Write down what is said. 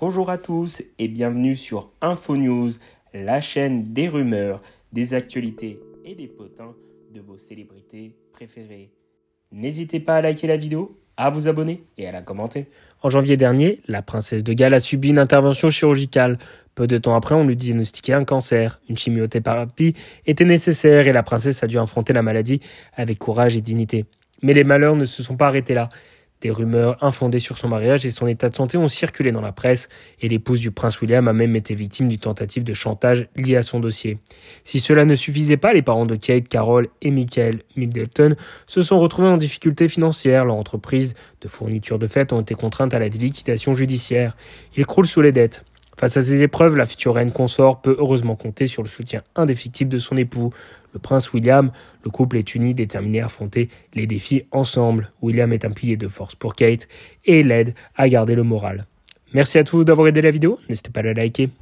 Bonjour à tous et bienvenue sur InfoNews, la chaîne des rumeurs, des actualités et des potins de vos célébrités préférées. N'hésitez pas à liker la vidéo, à vous abonner et à la commenter. En janvier dernier, la princesse de Galles a subi une intervention chirurgicale. Peu de temps après, on lui diagnostiquait un cancer. Une chimiothérapie était nécessaire et la princesse a dû affronter la maladie avec courage et dignité. Mais les malheurs ne se sont pas arrêtés là. Des rumeurs infondées sur son mariage et son état de santé ont circulé dans la presse et l'épouse du prince William a même été victime d'une tentative de chantage liée à son dossier. Si cela ne suffisait pas, les parents de Kate, Carol et Michael Middleton se sont retrouvés en difficulté financière. Leur entreprise de fourniture de fêtes ont été contraintes à la liquidation judiciaire. Ils croulent sous les dettes. Face à ces épreuves, la future reine consort peut heureusement compter sur le soutien indéfectible de son époux, le prince William. Le couple est uni, déterminé à affronter les défis ensemble. William est un pilier de force pour Kate et l'aide à garder le moral. Merci à tous d'avoir aidé la vidéo, n'hésitez pas à la liker.